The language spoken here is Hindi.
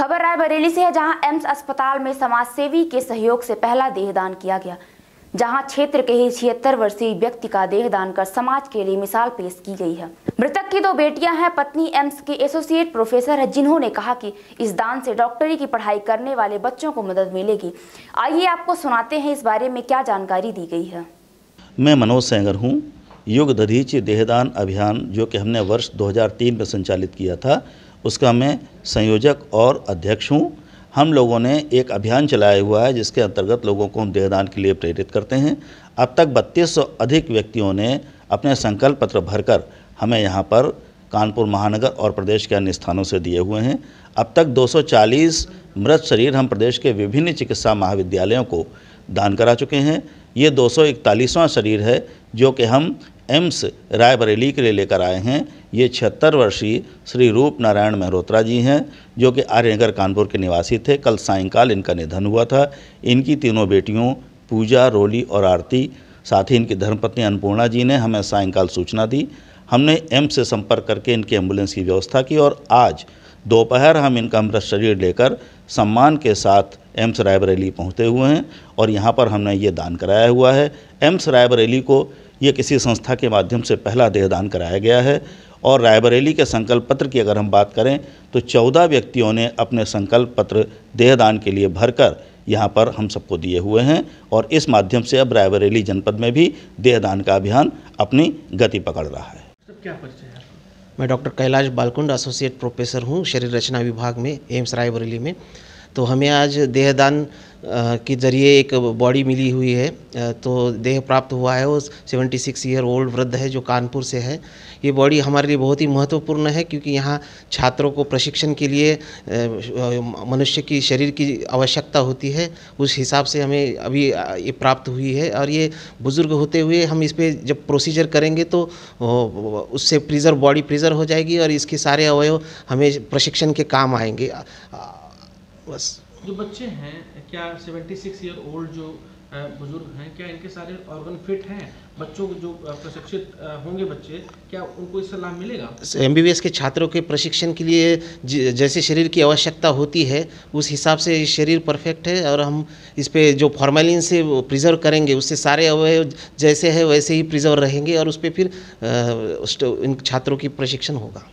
खबर बरेली से है जहां एम्स अस्पताल में समाज सेवी के सहयोग से पहला देहदान किया गया जहां क्षेत्र के ही छिहत्तर वर्षीय व्यक्ति का देहदान कर समाज के लिए मिसाल पेश की गई है मृतक की दो बेटियां हैं पत्नी एम्स के एसोसिएट प्रोफेसर है जिन्होंने कहा कि इस दान से डॉक्टरी की पढ़ाई करने वाले बच्चों को मदद मिलेगी आइए आपको सुनाते हैं इस बारे में क्या जानकारी दी गई है मैं मनोज सेंगर हूँ युग देहदान अभियान जो कि हमने वर्ष 2003 में संचालित किया था उसका मैं संयोजक और अध्यक्ष हूँ हम लोगों ने एक अभियान चलाया हुआ है जिसके अंतर्गत लोगों को हम देहदान के लिए प्रेरित करते हैं अब तक बत्तीस सौ अधिक व्यक्तियों ने अपने संकल्प पत्र भरकर हमें यहाँ पर कानपुर महानगर और प्रदेश के अन्य स्थानों से दिए हुए हैं अब तक 240 मृत शरीर हम प्रदेश के विभिन्न चिकित्सा महाविद्यालयों को दान करा चुके हैं ये दो सौ शरीर है जो कि हम एम्स रायबरेली के लिए लेकर आए हैं ये छिहत्तर वर्षीय श्री रूप नारायण मेहरोत्रा जी हैं जो कि आर्यनगर कानपुर के निवासी थे कल सायंकाल इनका निधन हुआ था इनकी तीनों बेटियों पूजा रोली और आरती साथ ही इनकी धर्मपत्नी अन्नपूर्णा जी ने हमें सायंकाल सूचना दी हमने एम्स से संपर्क करके इनकी एम्बुलेंस की व्यवस्था की और आज दोपहर हम इनका मृत शरीर लेकर सम्मान के साथ एम्स रायबरेली पहुँचे हुए हैं और यहाँ पर हमने ये दान कराया हुआ है एम्स रायबरेली को ये किसी संस्था के माध्यम से पहला देहदान कराया गया है और रायबरेली के संकल्प पत्र की अगर हम बात करें तो चौदह व्यक्तियों ने अपने संकल्प पत्र देहदान के लिए भरकर यहाँ पर हम सबको दिए हुए हैं और इस माध्यम से अब रायबरेली जनपद में भी देहदान का अभियान अपनी गति पकड़ रहा है क्या परिचय मैं doctor Kailash Balkund associate professor हूँ शरीर रचना विभाग में एम्स रायबरेली में तो हमें आज देहदान के ज़रिए एक बॉडी मिली हुई है तो देह प्राप्त हुआ है वो सेवेंटी सिक्स ईयर ओल्ड वृद्ध है जो कानपुर से है ये बॉडी हमारे लिए बहुत ही महत्वपूर्ण है क्योंकि यहाँ छात्रों को प्रशिक्षण के लिए मनुष्य की शरीर की आवश्यकता होती है उस हिसाब से हमें अभी ये प्राप्त हुई है और ये बुज़ुर्ग होते हुए हम इस पर जब प्रोसीजर करेंगे तो उससे प्रिजर्व बॉडी प्रिजर्व हो जाएगी और इसके सारे अवयव हमें प्रशिक्षण के काम आएंगे बस जो बच्चे हैं क्या 76 ईयर ओल्ड जो बुजुर्ग हैं क्या इनके सारे ऑर्गन फिट हैं बच्चों को जो प्रशिक्षित होंगे बच्चे क्या उनको इससे लाभ मिलेगा एम के छात्रों के प्रशिक्षण के लिए जैसे शरीर की आवश्यकता होती है उस हिसाब से शरीर परफेक्ट है और हम इस पर जो फॉर्मेलिन से प्रिजर्व करेंगे उससे सारे अवय जैसे है वैसे ही प्रिजर्व रहेंगे और उस पर फिर इन छात्रों की प्रशिक्षण होगा